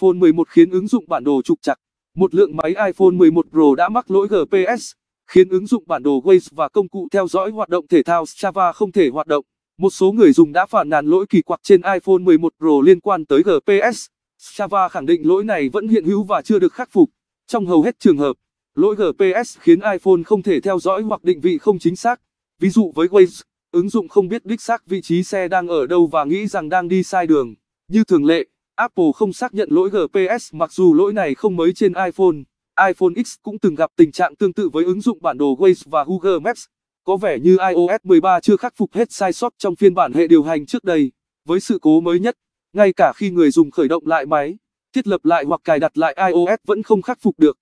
iPhone 11 khiến ứng dụng bản đồ trục chặt. Một lượng máy iPhone 11 Pro đã mắc lỗi GPS, khiến ứng dụng bản đồ Waze và công cụ theo dõi hoạt động thể thao Strava không thể hoạt động. Một số người dùng đã phản nàn lỗi kỳ quặc trên iPhone 11 Pro liên quan tới GPS. Strava khẳng định lỗi này vẫn hiện hữu và chưa được khắc phục. Trong hầu hết trường hợp, lỗi GPS khiến iPhone không thể theo dõi hoặc định vị không chính xác. Ví dụ với Waze, ứng dụng không biết đích xác vị trí xe đang ở đâu và nghĩ rằng đang đi sai đường. Như thường lệ, Apple không xác nhận lỗi GPS mặc dù lỗi này không mới trên iPhone. iPhone X cũng từng gặp tình trạng tương tự với ứng dụng bản đồ Waze và Google Maps. Có vẻ như iOS 13 chưa khắc phục hết sai sót trong phiên bản hệ điều hành trước đây. Với sự cố mới nhất, ngay cả khi người dùng khởi động lại máy, thiết lập lại hoặc cài đặt lại iOS vẫn không khắc phục được.